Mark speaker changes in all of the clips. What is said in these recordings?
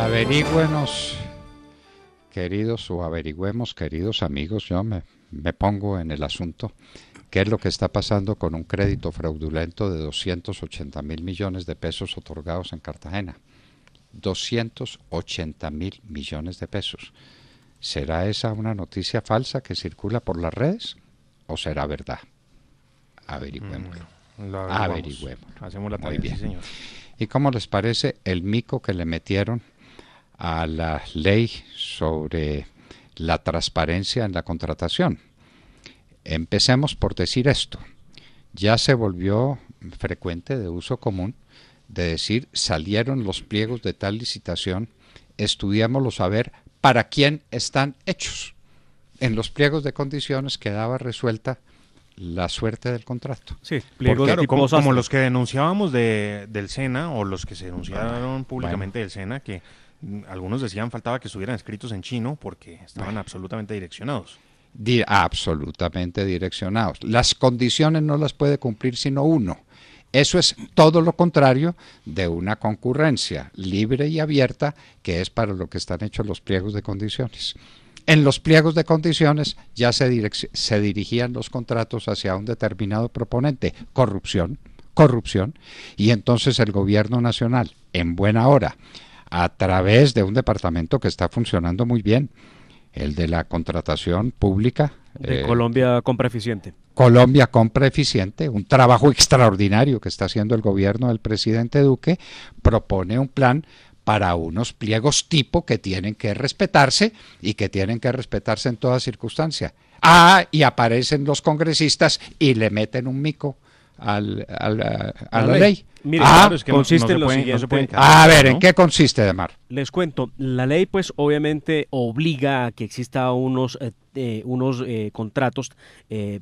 Speaker 1: averigüenos queridos o averigüemos, queridos amigos, yo me, pongo en el asunto, qué es lo que está pasando con un crédito fraudulento de 280 mil millones de pesos otorgados en Cartagena. 280 mil millones de pesos. ¿Será esa una noticia falsa que circula por las redes o será verdad? averigüemos mm, averigüemos Hacemos la tarea, ¿Y cómo les parece el mico que le metieron a la ley sobre la transparencia en la contratación. Empecemos por decir esto. Ya se volvió frecuente de uso común de decir salieron los pliegos de tal licitación, Estudiémoslo a ver para quién están hechos. En los pliegos de condiciones quedaba resuelta la suerte del contrato. Sí, pliegos de como, como, los que
Speaker 2: denunciábamos de, del SENA o los que se denunciaron públicamente del SENA, que algunos decían faltaba que estuvieran escritos en chino porque estaban absolutamente direccionados.
Speaker 1: absolutamente direccionados. Las condiciones no las puede cumplir sino uno. Eso es todo lo contrario de una concurrencia libre y abierta, que es para lo que están hechos los pliegos de condiciones. En los pliegos de condiciones ya se dirigían los contratos hacia un determinado proponente, corrupción, corrupción, y entonces el gobierno nacional, en buena hora, a través de un departamento que está funcionando muy bien, el de la contratación pública.
Speaker 3: De eh, Colombia Compra Eficiente.
Speaker 1: Colombia Compra Eficiente, un trabajo extraordinario que está haciendo el gobierno del presidente Duque, propone un plan para unos pliegos tipo que tienen que respetarse y que tienen que respetarse en toda circunstancia. Ah, y aparecen los congresistas y le meten un mico al, a, la, ley. Ah, consiste en lo siguiente. Ah, a ver, ¿en qué consiste, Demar?
Speaker 3: Les cuento, la ley pues obviamente obliga a que exista unos, eh, eh, unos eh, contratos eh,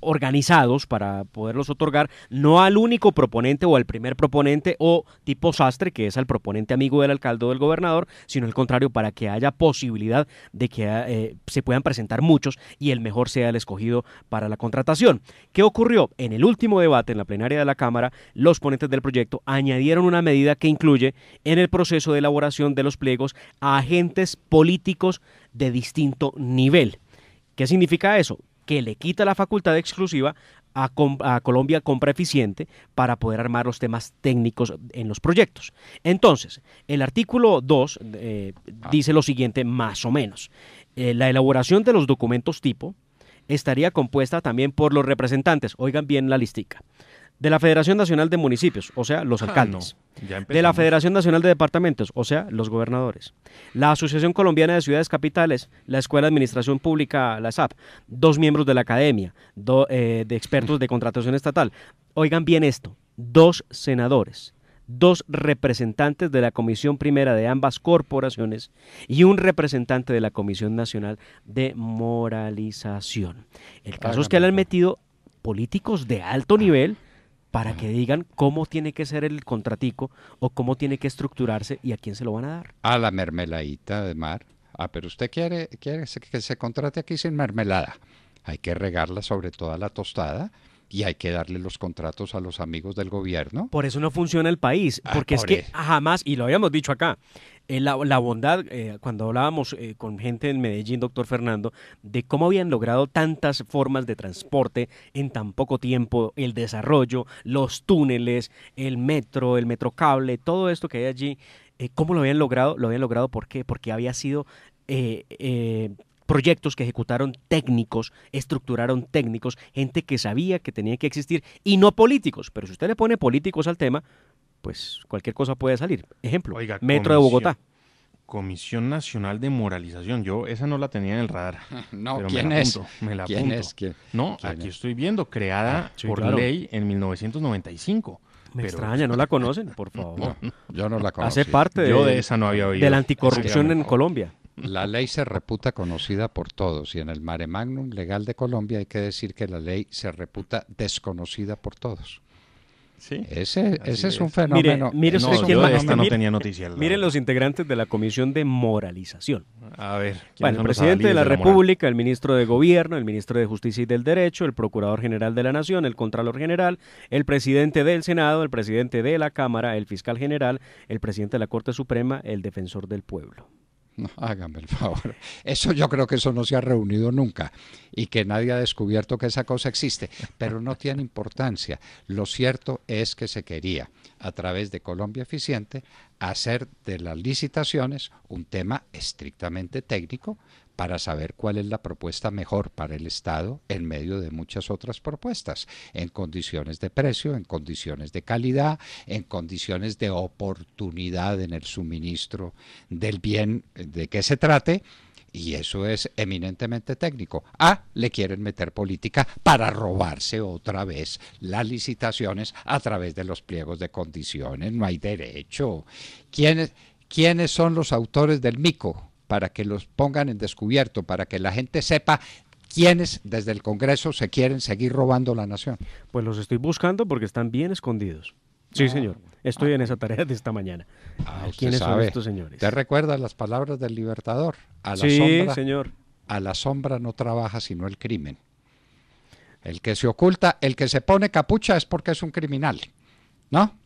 Speaker 3: organizados para poderlos otorgar, no al único proponente o al primer proponente o tipo sastre, que es al proponente amigo del alcalde o del gobernador, sino al contrario, para que haya posibilidad de que eh, se puedan presentar muchos y el mejor sea el escogido para la contratación. ¿Qué ocurrió? En el último debate en la plenaria de la Cámara, los ponentes del proyecto añadieron una medida que incluye en el proceso de elaboración de los pliegos a agentes políticos de distinto nivel. ¿Qué significa eso? que le quita la facultad exclusiva a, Colombia Compra Eficiente para poder armar los temas técnicos en los proyectos. Entonces, el artículo 2 eh, ah. dice lo siguiente más o menos. Eh, la elaboración de los documentos tipo estaría compuesta también por los representantes, oigan bien la listica, de la Federación Nacional de Municipios, o sea, los alcaldes, de la Federación Nacional de Departamentos, o sea, los gobernadores, la Asociación Colombiana de Ciudades Capitales, la Escuela de Administración Pública, la SAP, dos miembros de la Academia, eh, de expertos de contratación estatal. Oigan bien esto, dos senadores, dos representantes de la Comisión Primera de ambas corporaciones y un representante de la Comisión Nacional de Moralización. El caso es que le han metido políticos de alto nivel para que digan cómo tiene que ser el contratico o cómo tiene que estructurarse y a quién se lo van a dar.
Speaker 1: A la mermeladita de mar. Ah, pero usted quiere, quiere que se contrate aquí sin mermelada. Hay que regarla sobre toda la tostada y hay que darle los contratos a los amigos del gobierno.
Speaker 3: Por eso no funciona el país, ah, porque es que jamás, y lo habíamos dicho acá, eh, la, bondad, eh, cuando hablábamos eh, con gente en Medellín, doctor Fernando, de cómo habían logrado tantas formas de transporte en tan poco tiempo, el desarrollo, los túneles, el metro, el metrocable, todo esto que hay allí, ¿cómo lo habían logrado? Lo habían logrado, ¿por qué? Porque había sido proyectos que ejecutaron técnicos, estructuraron técnicos, gente que sabía que tenía que existir y no políticos. Pero si usted le pone políticos al tema, pues cualquier cosa puede salir. Ejemplo, Metro de Bogotá.
Speaker 2: Comisión Nacional de Moralización. Yo esa no la tenía en el radar. no, ¿quién, me la es? ¿quién es? no, aquí estoy viendo, creada ah, por ley en 1995. Me extraña, no la conocen, por favor. No, yo no la conozco. Hace parte esa no había oído. de la anticorrupción en Colombia. La ley se reputa conocida
Speaker 1: por todos y en el mare magnum legal de Colombia hay que decir que la ley se reputa desconocida por todos. Sí. Ese, ese es. un fenómeno. no, tenía noticia.
Speaker 3: Miren los integrantes de la Comisión de Moralización. A ver. el presidente de la, República, el ministro de Gobierno, el ministro de Justicia y del Derecho, el Procurador General de la Nación, el Contralor General, el presidente del Senado, el presidente de la Cámara, el fiscal general, el
Speaker 1: presidente de la Corte Suprema, el defensor del pueblo. No, hágame el favor. Eso yo creo que eso no se ha reunido nunca y que nadie ha descubierto que esa cosa existe, pero no tiene importancia. Lo cierto es que se quería, a través de Colombia Eficiente, hacer de las licitaciones un tema estrictamente técnico para saber cuál es la propuesta mejor para el Estado en medio de muchas otras propuestas, en condiciones de precio, en condiciones de calidad, en condiciones de oportunidad en el suministro del bien de que se trate. Y eso es eminentemente técnico. Ah, le quieren meter política para robarse otra vez las licitaciones a través de los pliegos de condiciones. No hay derecho. quiénes son los autores del MICO? para que los pongan en descubierto, para que la gente sepa quiénes desde el Congreso se quieren seguir robando la nación. Pues los estoy buscando porque están bien escondidos. Sí, ah. señor. Estoy en esa tarea de esta mañana.
Speaker 3: Ah, ¿Quiénes son estos señores? ¿Te
Speaker 1: recuerdas las palabras del Libertador? A la sí, sombra, señor. A la sombra no trabaja sino el crimen. El que se oculta, el que se pone capucha es porque es un criminal, ¿no?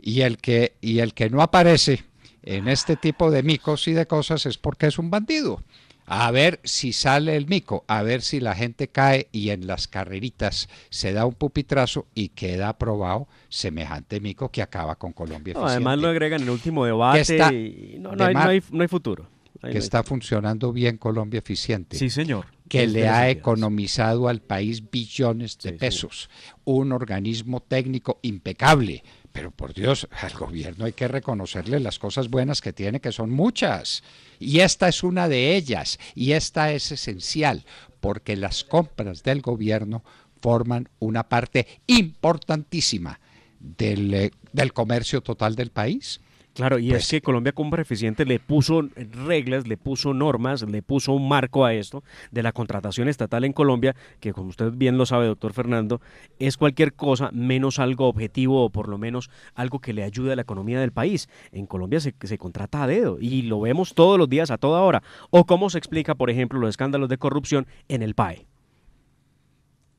Speaker 1: Y el que, y el que no aparece en este tipo de micos y de cosas es porque es un bandido. A ver si sale el mico, a ver si la gente cae y en las carreritas se da un pupitrazo y queda aprobado semejante mico que acaba con Colombia. Eficiente. además
Speaker 3: lo agregan en el último debate no, hay,
Speaker 1: futuro que está funcionando bien Colombia eficiente. Sí, señor. Que le ha economizado al país billones de pesos. Un organismo técnico impecable pero por Dios, al gobierno hay que reconocerle las cosas buenas que tiene, que son muchas. Y esta es una de ellas, y esta es esencial, porque las compras del gobierno forman una parte importantísima del, eh, del comercio total del país. Claro,
Speaker 3: y es pues que Colombia Compra Eficiente le puso reglas, le puso normas, le puso un marco a esto de la contratación estatal en Colombia, que como usted bien lo sabe, doctor Fernando, es cualquier cosa menos algo objetivo o por lo menos algo que le ayude a la economía del país. En Colombia se, se contrata a dedo y lo vemos todos los días a toda hora. O cómo se explica, por ejemplo, los escándalos de corrupción en el PAE.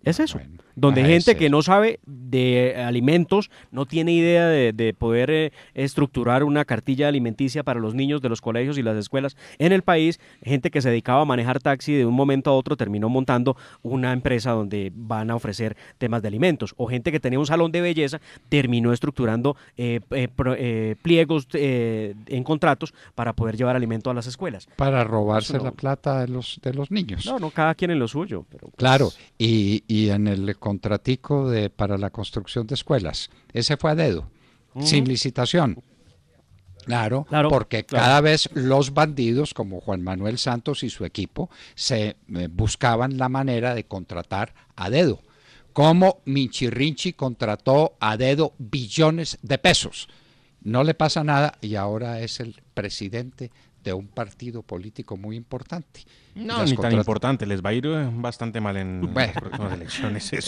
Speaker 3: Es eso donde ah, gente que no sabe de alimentos, no tiene idea de, poder eh, estructurar una cartilla alimenticia para los niños de los colegios y las escuelas en el país, gente que se dedicaba a manejar taxi de un momento a otro terminó montando una empresa donde van a ofrecer temas de alimentos, o gente que tenía un salón de belleza terminó estructurando eh, eh, pliegos en contratos para poder llevar alimento a las escuelas.
Speaker 1: Para robarse la plata de los, de los niños.
Speaker 3: No, no, cada quien en lo suyo. Pero
Speaker 1: pues, Claro, y, y en el contratico de, para la construcción de escuelas. Ese fue a dedo, sin licitación. Claro, claro, porque cada vez los bandidos como Juan Manuel Santos y su equipo se eh, buscaban la manera de contratar a dedo. Como Minchirrinchi contrató a dedo billones de pesos. No le pasa nada y ahora es el presidente de un partido político muy importante. No, ni tan
Speaker 2: importante, les va a ir eh, bastante mal en las elecciones. Eh,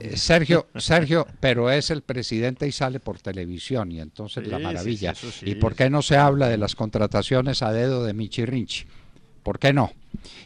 Speaker 2: eh, Sergio, Sergio,
Speaker 1: pero es el presidente y sale por televisión y entonces la maravilla. ¿Y por qué no se habla de las contrataciones a dedo de Michi Rinchi? ¿Por qué no?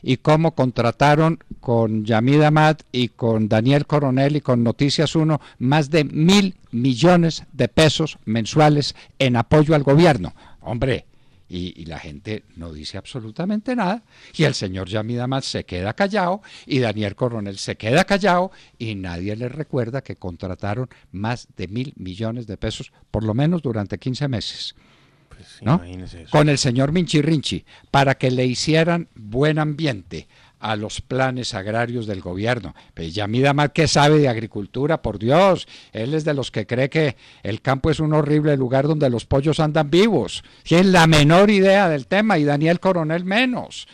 Speaker 1: Y cómo contrataron con Yamid Amad y con Daniel Coronel y con Noticias 1 más de mil millones de pesos mensuales en apoyo al gobierno. Hombre, y, la gente no dice absolutamente nada. Y el señor Yamidamad se queda callado y Daniel Coronel se queda callado y nadie le recuerda que contrataron más de mil millones de pesos, por lo menos durante 15 meses. Pues Con el señor Minchi para que le hicieran buen ambiente, a los planes agrarios del gobierno. Pues Yamida que sabe de agricultura, por Dios. Él es de los que cree que el campo es un horrible lugar donde los pollos andan vivos. Tiene la menor idea del tema y Daniel Coronel menos.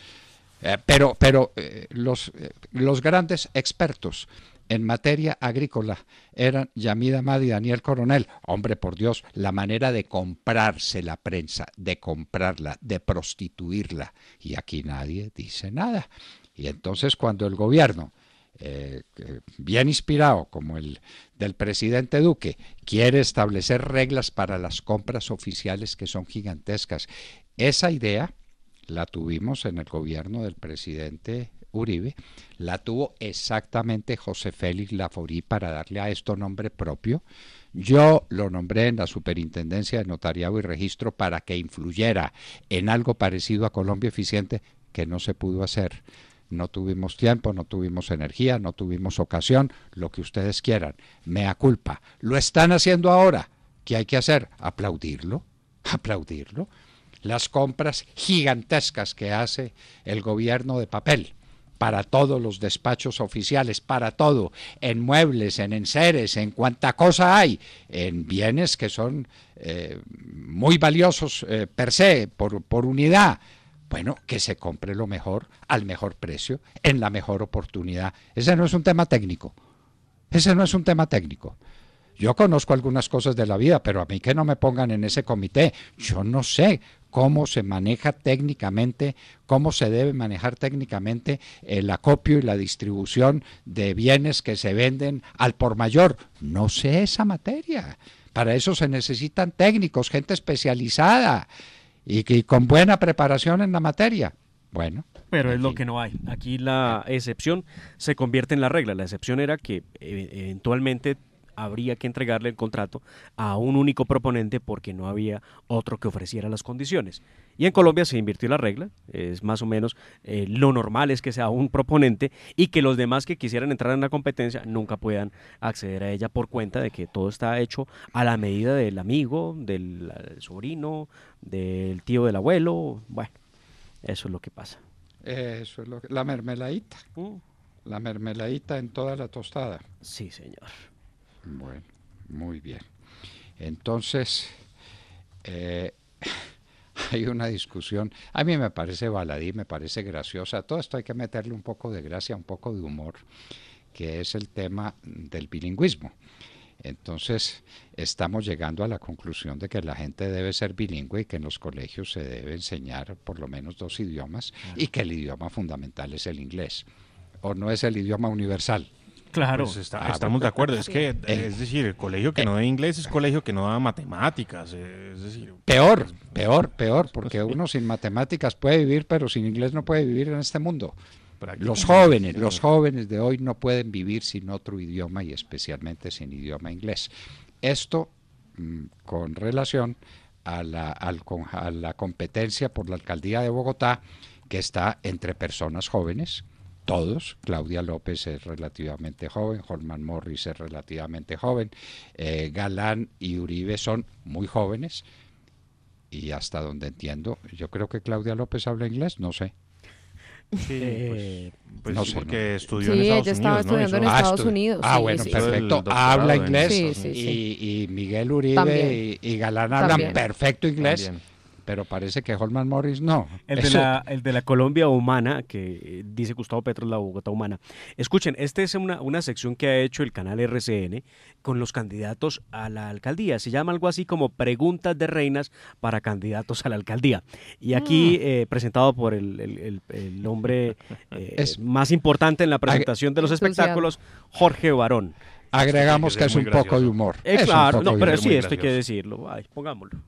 Speaker 1: Eh, pero pero eh, los, eh, los grandes expertos en materia agrícola eran Yamida Mad y Daniel Coronel. Hombre, por Dios, la manera de comprarse la prensa, de comprarla, de prostituirla. Y aquí nadie dice nada. Y entonces cuando el gobierno, eh, bien inspirado como el del presidente Duque, quiere establecer reglas para las compras oficiales que son gigantescas, esa idea la tuvimos en el gobierno del presidente Uribe, la tuvo exactamente José Félix Laforí para darle a esto nombre propio. Yo lo nombré en la Superintendencia de Notariado y Registro para que influyera en algo parecido a Colombia Eficiente, que no se pudo hacer. No tuvimos tiempo, no tuvimos energía, no tuvimos ocasión, lo que ustedes quieran. Mea culpa. Lo están haciendo ahora. ¿Qué hay que hacer? Aplaudirlo, aplaudirlo. Las compras gigantescas que hace el gobierno de papel para todos los despachos oficiales, para todo, en muebles, en enseres, en cuanta cosa hay, en bienes que son eh, muy valiosos eh, per se, por, por unidad, bueno, que se compre lo mejor, al mejor precio, en la mejor oportunidad. Ese no es un tema técnico. Ese no es un tema técnico. Yo conozco algunas cosas de la vida, pero a mí que no me pongan en ese comité. Yo no sé cómo se maneja técnicamente, cómo se debe manejar técnicamente el acopio y la distribución de bienes que se venden al por mayor. No sé esa materia. Para eso se necesitan técnicos, gente especializada, y, que con buena preparación en la materia. Bueno.
Speaker 3: Pero es lo que no hay. Aquí la excepción se convierte en la regla. La excepción era que eh, eventualmente habría que entregarle el contrato a un único proponente porque no había otro que ofreciera las condiciones. Y en Colombia se invirtió la regla, es más o menos eh, lo normal es que sea un proponente y que los demás que quisieran entrar en la competencia nunca puedan acceder a ella por cuenta de que todo está hecho a la medida del amigo, del, sobrino, del tío del abuelo. Bueno, eso es lo que pasa.
Speaker 1: Eso es lo la mermeladita. Mm. La mermeladita en toda la tostada. Sí, señor. Bueno, muy bien. Entonces, eh, hay una discusión. A mí me parece baladí, me parece graciosa. Todo esto hay que meterle un poco de gracia, un poco de humor, que es el tema del bilingüismo. Entonces, estamos llegando a la conclusión de que la gente debe ser bilingüe y que en los colegios se debe enseñar por lo menos dos idiomas y que el idioma fundamental es el
Speaker 2: inglés, o no es el idioma universal. Claro. Pues ah, estamos de acuerdo. Es que, es decir, el colegio que eh. no da inglés es colegio que no da matemáticas. Eh, pues, peor,
Speaker 1: peor, peor, pues, porque uno sin matemáticas puede vivir, pero sin inglés no puede vivir en este mundo. Los jóvenes, los jóvenes de hoy no pueden vivir sin otro idioma y especialmente sin idioma inglés. Esto mm, con relación a la, a la competencia por la alcaldía de Bogotá que está entre personas jóvenes todos. Claudia López es relativamente joven, Holman Morris es relativamente joven, eh, Galán y Uribe son muy jóvenes. Y hasta donde entiendo, yo creo que Claudia López habla inglés, no sé.
Speaker 3: Sí, eh,
Speaker 1: pues, pues, no sé, porque estudió en Estados estaba Unidos. Estudiando en ah, Estados ah, Unidos. Ah, bueno, perfecto. Habla inglés y, Miguel Uribe y, Galán hablan perfecto inglés pero parece que Holman Morris no. El de, la, Colombia humana, que eh, dice
Speaker 3: Gustavo Petro, la Bogotá humana. Escuchen, esta es una, una sección que ha hecho el canal RCN con los candidatos a la alcaldía. Se llama algo así como Preguntas de Reinas para candidatos a la alcaldía. Y aquí, mm. eh, presentado por el, el, hombre eh, más importante en la presentación de los espectáculos, Jorge Barón. Agregamos que, es un poco de humor. es claro, no, pero sí, esto hay que decirlo. Ay, pongámoslo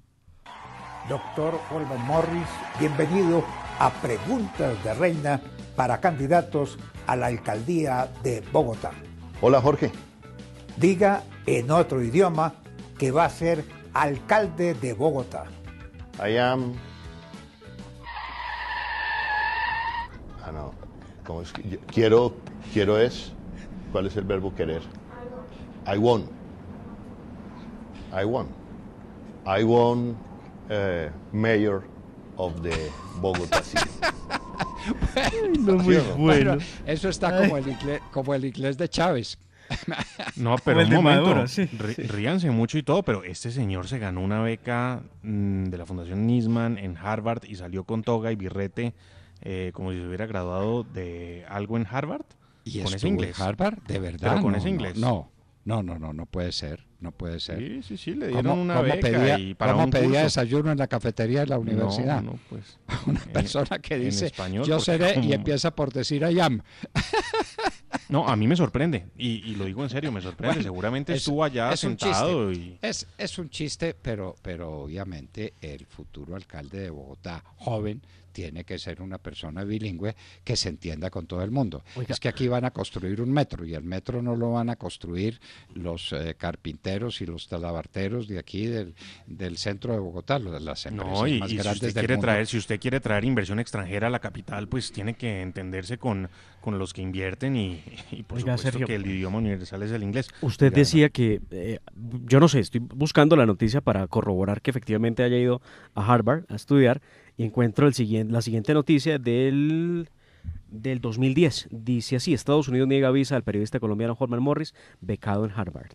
Speaker 3: doctor
Speaker 1: Olmo Morris. Bienvenido a Preguntas de Reina para candidatos a la alcaldía de Bogotá. Hola Jorge. Diga en otro idioma que va a ser alcalde de Bogotá. I
Speaker 2: am. Ah, no. Quiero, quiero es. ¿Cuál es el verbo querer? I won. I want. I want. I want eh, mayor of the Bogotá
Speaker 1: bueno, Eso está como el, inglés, como el inglés de Chávez.
Speaker 2: No, pero un momento, sí, ríanse mucho y todo, pero este señor se ganó una beca mm, de la Fundación Nisman en Harvard y salió con toga y birrete eh, como si se hubiera graduado de algo en Harvard. ¿Y con ese inglés? Harvard? ¿De verdad? Pero con ese inglés. no. No, no, no, no
Speaker 1: puede ser, no puede ser. Sí, sí, sí, le dieron una beca y para ¿Cómo pedía
Speaker 2: desayuno en la cafetería
Speaker 1: de la universidad? No, no pues.
Speaker 2: una persona que dice, español, yo pues, seré, y
Speaker 1: empieza por decir I
Speaker 2: no, a mí me sorprende, y, lo digo en serio, me sorprende. Seguramente es, estuvo allá sentado y...
Speaker 1: Es, es un chiste, pero, pero obviamente el futuro alcalde de Bogotá, joven, tiene que ser una persona bilingüe que se entienda con todo el mundo. Es que aquí van a construir un metro y el metro no lo van a construir los eh, carpinteros y los talabarteros de aquí del, del centro de Bogotá, las empresas más grandes si usted quiere Traer,
Speaker 2: si usted quiere traer inversión extranjera a la capital, pues tiene que entenderse con, con los que invierten y, por supuesto que el idioma universal es el inglés. Usted decía
Speaker 3: que, eh, yo no sé, estoy buscando la noticia para corroborar que efectivamente haya ido a Harvard a estudiar y encuentro el siguiente, la siguiente noticia del del 2010. Dice así, Estados Unidos niega visa al periodista colombiano Holman Morris, becado en Harvard.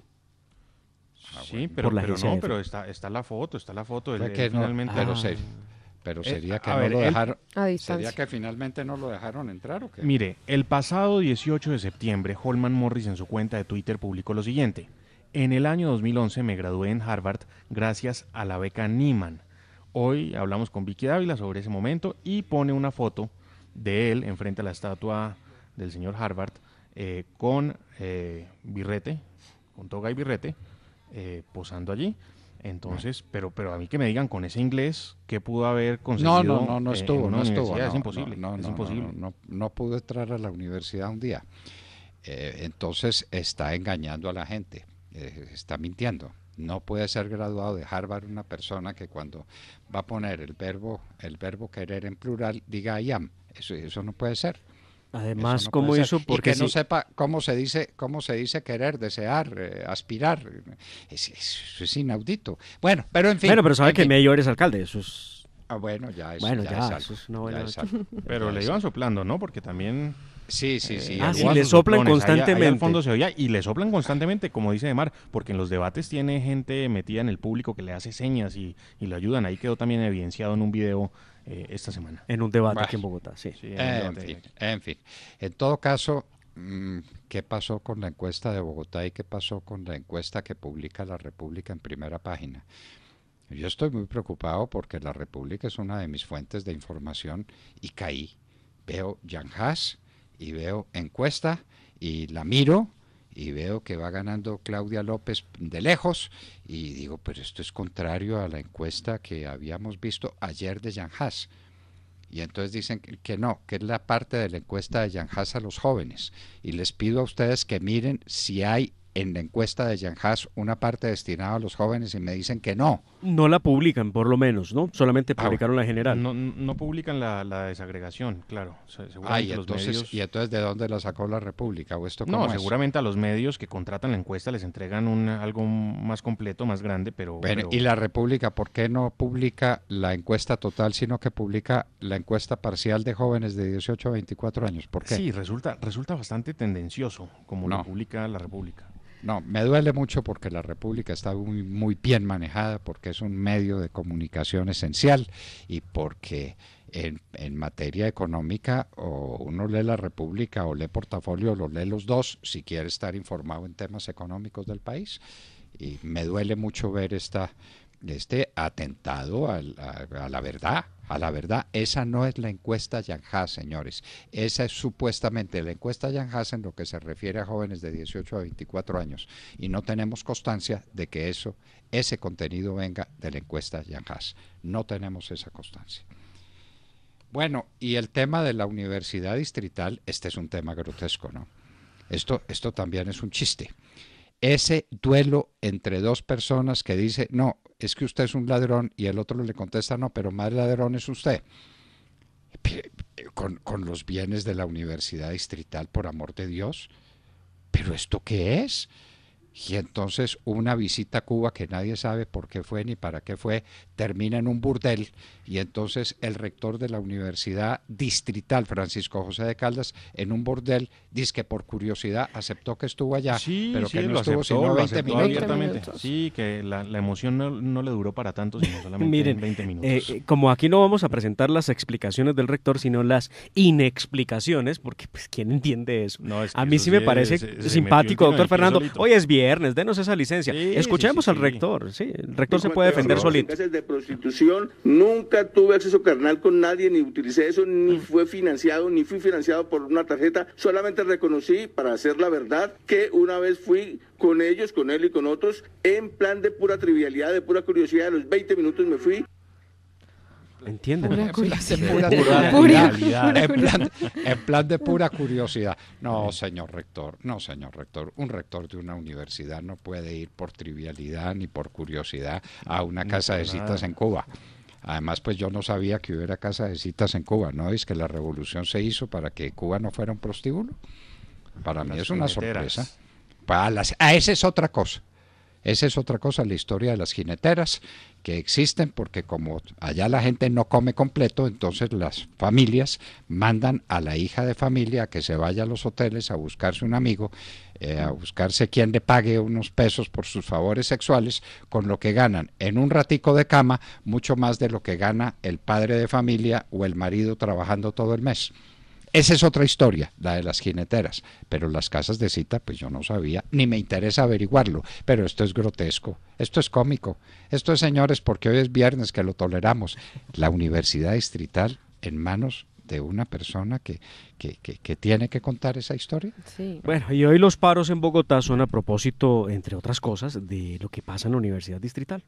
Speaker 2: Ah, sí, pero, no, pero está, la foto, está la foto. del que finalmente pero, ah. eh, sería que ¿Sería que finalmente
Speaker 1: no lo dejaron
Speaker 2: entrar o qué? Mire, el pasado 18 de septiembre, Holman Morris en su cuenta de Twitter publicó lo siguiente. En el año 2011 me gradué en Harvard gracias a la beca Nieman Hoy hablamos con Vicky Dávila sobre ese momento y pone una foto de él enfrente a la estatua del señor Harvard eh, con eh, birrete, con toga y birrete, eh, posando allí. Entonces, pero, pero a mí que me digan con ese inglés, ¿qué pudo haber conseguido? No, no, no, no estuvo, no estuvo. es imposible, es imposible.
Speaker 1: No, pudo entrar a la universidad un día. Eh, entonces está engañando a la gente, está mintiendo. No puede ser graduado de Harvard una persona que cuando va a poner el verbo, el verbo querer en plural diga I am. Eso, eso no puede ser. Además, ¿cómo eso? Porque no sepa cómo se dice, cómo se dice querer, desear, eh, aspirar. Es, es, inaudito. Bueno, pero en fin. Bueno, pero sabe que Mello eres alcalde, eso es. Ah, bueno, ya, bueno, ya, es, eso Pero le iban
Speaker 2: soplando, ¿no? Porque también Sí, sí, sí. Eh, ah, le soplan constantemente. fondo se oía y le soplan constantemente, como dice Demar, porque en los debates tiene gente metida en el público que le hace señas y, le ayudan. Ahí quedó también evidenciado en un video eh, esta semana. En un debate aquí en Bogotá, sí. en, fin, en, fin,
Speaker 1: en todo caso, mm, ¿qué pasó con la encuesta de Bogotá y qué pasó con la encuesta que publica la República en primera página? Yo estoy muy preocupado porque la República es una de mis fuentes de información y caí. Veo Jan Haas, y veo encuesta y la miro y veo que va ganando Claudia López de lejos y digo, pero esto es contrario a la encuesta que habíamos visto ayer de Jan Haas. Y entonces dicen que no, que es la parte de la encuesta de Jan Haas a los jóvenes. Y les pido a ustedes que miren si hay en la encuesta de Jan Haas una parte destinada a los jóvenes y me dicen que no no la publican, por lo menos, ¿no? Solamente ah, publicaron la general. No,
Speaker 2: no publican la, desagregación, claro. Ah, y, entonces, ¿y de dónde la sacó la República? ¿O esto no, seguramente a los medios que contratan la encuesta les entregan un, algo más completo, más grande, pero, ¿Y
Speaker 1: la República por qué no publica la encuesta total, sino que publica la encuesta parcial de jóvenes de 18 a 24 años? ¿Por qué? Sí,
Speaker 2: resulta, resulta bastante tendencioso como lo publica la República.
Speaker 1: No, me duele mucho porque la República está muy, muy bien manejada, porque es un medio de comunicación esencial y porque en, en, materia económica o uno lee la República o lee portafolio, lo lee los dos si quiere estar informado en temas económicos del país. Y me duele mucho ver esta este atentado a la, verdad, a la verdad. Esa no es la encuesta Haas, señores. Esa es supuestamente la encuesta Haas en lo que se refiere a jóvenes de 18 a 24 años. Y no tenemos constancia de que eso, ese contenido venga de la encuesta Haas. No tenemos esa constancia. Bueno, y el tema de la universidad distrital, este es un tema grotesco, ¿no? Esto, esto también es un chiste ese duelo entre dos personas que dice, no, es que usted es un ladrón y el otro le contesta, no, pero más ladrón es usted. Con, con los bienes de la Universidad Distrital, por amor de Dios. ¿Pero esto qué es? Y entonces una visita a Cuba que nadie sabe por qué fue ni para qué fue, termina en un burdel y entonces el rector de la Universidad Distrital, Francisco José de Caldas, en un burdel, dice que por curiosidad aceptó que estuvo allá, pero que no estuvo sino 20 minutos.
Speaker 2: Sí, que la, emoción no, le duró para tanto, sino solamente Miren, 20 minutos. Eh, eh,
Speaker 3: como aquí no vamos a presentar las explicaciones del rector, sino las inexplicaciones, porque pues quién entiende eso. a mí sí me parece simpático, doctor Fernando. Hoy es bien Ernest, denos esa licencia. Escuchemos al rector, sí, el rector se puede defender solito.
Speaker 2: de prostitución, nunca tuve acceso carnal con nadie, ni utilicé eso, ni ah. fue financiado, ni fui financiado por una tarjeta, solamente reconocí, para hacer la verdad, que una vez fui con ellos, con él y con otros, en plan de pura trivialidad, de pura curiosidad, a los 20 minutos me fui,
Speaker 1: en, plan, de pura curiosidad. No, señor rector, no, señor rector. Un rector de una universidad no puede ir por trivialidad ni por curiosidad a una casa de citas en Cuba. Además, pues yo no sabía que hubiera casa de citas en Cuba, ¿no? Es que la revolución se hizo para que Cuba no fuera un prostíbulo. Para mí es una sorpresa. A las, ah, esa es otra cosa. Esa es otra cosa, la historia de las jineteras, que existen porque como allá la gente no come completo, entonces las familias mandan a la hija de familia que se vaya a los hoteles a buscarse un amigo, eh, a buscarse quien le pague unos pesos por sus favores sexuales, con lo que ganan en un ratico de cama mucho más de lo que gana el padre de familia o el marido trabajando todo el mes. Esa es otra historia, la de las jineteras. Pero las casas de cita, pues yo no sabía, ni me interesa averiguarlo. Pero esto es grotesco, esto es cómico. Esto es, señores, porque hoy es viernes que lo toleramos. La universidad distrital en manos de una persona que, tiene que contar esa historia. Sí.
Speaker 3: Bueno, y hoy los paros en Bogotá son a propósito, entre otras cosas, de lo que pasa en la Universidad Distrital.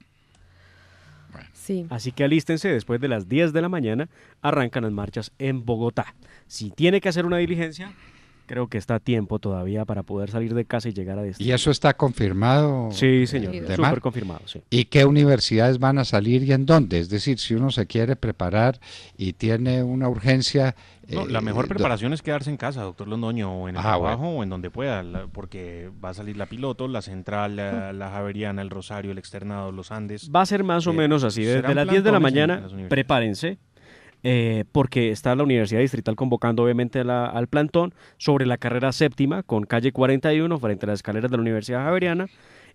Speaker 3: Así que alístense, después de las 10 de la mañana arrancan las marchas en Bogotá. Si tiene que hacer una diligencia, Creo que está a tiempo todavía para poder salir de casa y llegar a destino.
Speaker 1: ¿Y eso está confirmado? Sí,
Speaker 2: eh, señor, súper confirmado.
Speaker 1: ¿Y qué universidades van a salir y en dónde? Es decir, si uno se quiere preparar y tiene una urgencia...
Speaker 2: No, la eh, mejor preparación es quedarse en casa, doctor Londoño, o en el ah, trabajo o en donde pueda, porque va a salir la piloto, la central, mm. la, Javeriana, el Rosario, el externado, los Andes.
Speaker 3: Va a ser más o eh, menos así, desde las 10 de la mañana, prepárense eh, porque está la Universidad Distrital convocando obviamente al plantón sobre la carrera séptima con calle 41 frente a las escaleras de la Universidad Javeriana.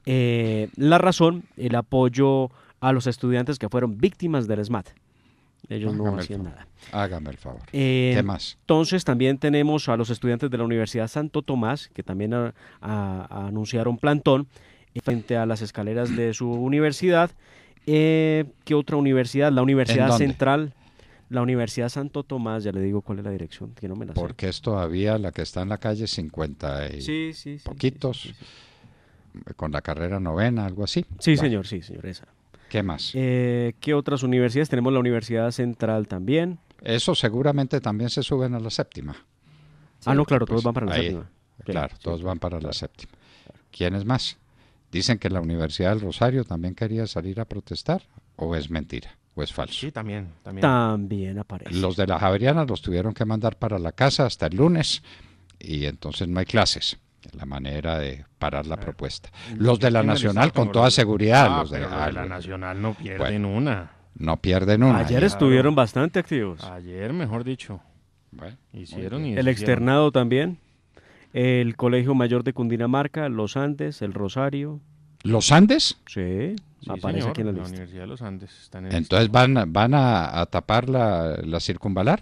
Speaker 3: Eh, la razón, el apoyo a los estudiantes que fueron víctimas del SMAT.
Speaker 1: Ellos no hacían nada. Hágame el favor. Eh, ¿Qué más?
Speaker 3: Entonces también tenemos a los estudiantes de la Universidad Santo Tomás, que también anunciaron plantón frente a las escaleras de su universidad. Eh, ¿Qué otra universidad? La Universidad
Speaker 1: Central la Universidad Santo Tomás, ya le digo cuál es la dirección, que no me la sé. Porque es todavía la que está en la calle 50 y poquitos, con la carrera novena, algo así. Sí, señor, sí, señor, ¿Qué más?
Speaker 3: Eh, ¿Qué otras universidades? Tenemos la Universidad
Speaker 1: Central también. Eso seguramente también se suben a la séptima. ah, no, claro, pues, todos van para la séptima. Claro, todos van para la séptima. ¿Quiénes más? Dicen que la Universidad del Rosario también quería salir a protestar, ¿o es mentira? ¿O falso? Sí, también, también. aparece. Los de la Javeriana los tuvieron que mandar para la casa hasta el lunes y entonces no hay clases. La manera de parar la ah. propuesta. Los de la Nacional, con toda seguridad. Ah, los de, la
Speaker 2: Nacional no pierden
Speaker 1: una. No pierden una. Ayer
Speaker 2: estuvieron bastante activos. Ayer, mejor dicho. hicieron El externado
Speaker 3: también. El Colegio Mayor de Cundinamarca, Los Andes, El Rosario,
Speaker 1: ¿Los Andes? Sí. Sí, en la,
Speaker 2: Universidad de los Andes. Está en Entonces
Speaker 1: van, van a,
Speaker 2: tapar la, la, circunvalar.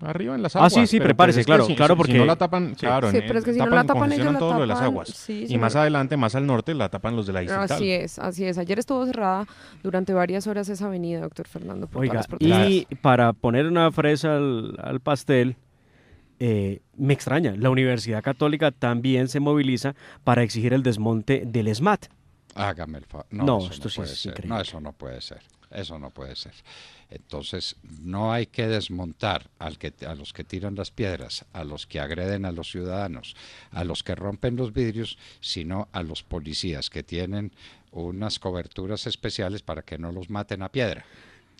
Speaker 2: Arriba en las aguas. Ah, sí, sí, prepárese, claro, claro, porque si no la tapan, sí. claro, sí, pero es que si no la tapan ellos la todo tapan, lo de las aguas. y más adelante, más al norte, la tapan los de la isla. Así
Speaker 3: es, así es. Ayer estuvo cerrada durante varias horas esa avenida, doctor Fernando. Oiga, y para poner una fresa al, al pastel, eh, me extraña, la Universidad Católica también se moviliza para exigir el desmonte del SMAT.
Speaker 1: Hágame el favor. No, eso no puede ser. no, eso no puede ser. Eso no puede ser. Entonces, no hay que desmontar al que, a los que tiran las piedras, a los que agreden a los ciudadanos, a los que rompen los vidrios, sino a los policías que tienen
Speaker 2: unas coberturas especiales para que no los maten a piedra.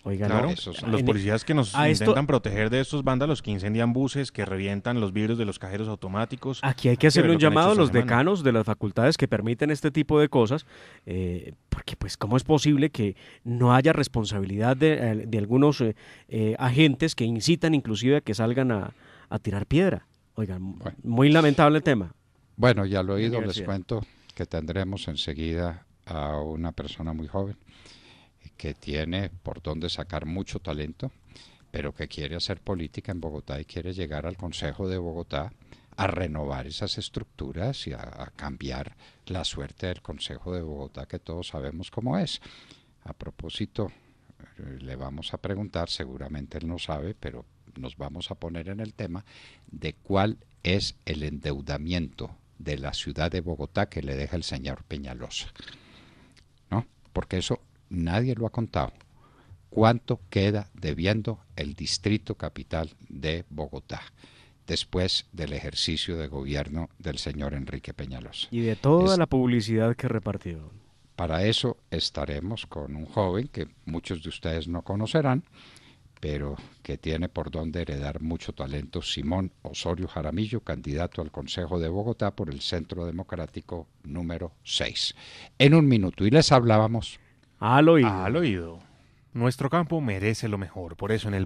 Speaker 2: Oigan, los e-, policías que nos intentan proteger de estos vándalos que incendian buses, que revientan los vidrios de los cajeros automáticos. Aquí hay que hacerle un llamado a los decanos de las facultades que permiten este tipo de cosas,
Speaker 3: eh, porque pues cómo es posible que no haya responsabilidad de, eh, algunos eh, agentes que incitan inclusive a que salgan a, tirar piedra. Oigan, muy
Speaker 1: lamentable el tema. Bueno, ya lo he oído, les cuento que tendremos enseguida a una persona muy joven que tiene por donde sacar mucho talento, pero que quiere hacer política en Bogotá y quiere llegar al Consejo de Bogotá a renovar esas estructuras y a, cambiar la suerte del Consejo de Bogotá, que todos sabemos cómo es. A propósito, eh, le vamos a preguntar, seguramente él no sabe, pero nos vamos a poner en el tema de cuál es el endeudamiento de la ciudad de Bogotá que le deja el señor Peñalosa. ¿No? Porque eso nadie lo ha contado. ¿Cuánto queda debiendo el Distrito Capital de Bogotá? después del ejercicio de gobierno del señor Enrique Peñalosa. Y de toda
Speaker 3: la publicidad que repartió.
Speaker 1: Para eso estaremos con un joven que muchos de ustedes no conocerán, pero que tiene por donde heredar mucho talento, Simón Osorio Jaramillo, candidato al Consejo de Bogotá por el Centro Democrático número 6. En un
Speaker 2: minuto, y les hablábamos al oído. Nuestro campo merece lo mejor, por eso en el